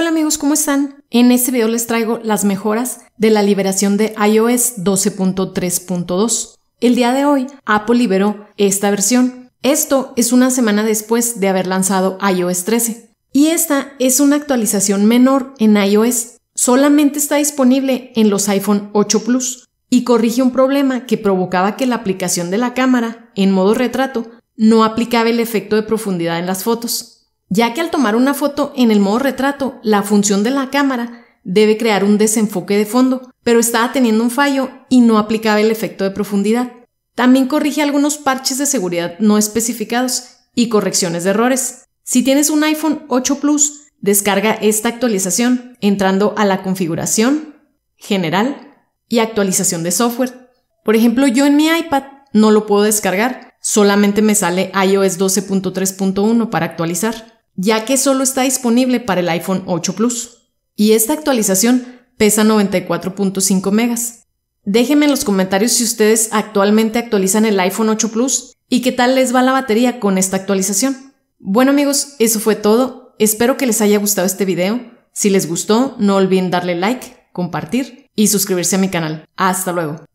Hola amigos, ¿cómo están? En este video les traigo las mejoras de la liberación de iOS 12.3.2. El día de hoy, Apple liberó esta versión. Esto es una semana después de haber lanzado iOS 13. Y esta es una actualización menor en iOS. Solamente está disponible en los iPhone 8 Plus y corrige un problema que provocaba que la aplicación de la cámara en modo retrato no aplicaba el efecto de profundidad en las fotos ya que al tomar una foto en el modo retrato, la función de la cámara debe crear un desenfoque de fondo, pero estaba teniendo un fallo y no aplicaba el efecto de profundidad. También corrige algunos parches de seguridad no especificados y correcciones de errores. Si tienes un iPhone 8 Plus, descarga esta actualización entrando a la configuración, general y actualización de software. Por ejemplo, yo en mi iPad no lo puedo descargar, solamente me sale iOS 12.3.1 para actualizar ya que solo está disponible para el iPhone 8 Plus. Y esta actualización pesa 94.5 megas. Déjenme en los comentarios si ustedes actualmente actualizan el iPhone 8 Plus y qué tal les va la batería con esta actualización. Bueno amigos, eso fue todo. Espero que les haya gustado este video. Si les gustó, no olviden darle like, compartir y suscribirse a mi canal. Hasta luego.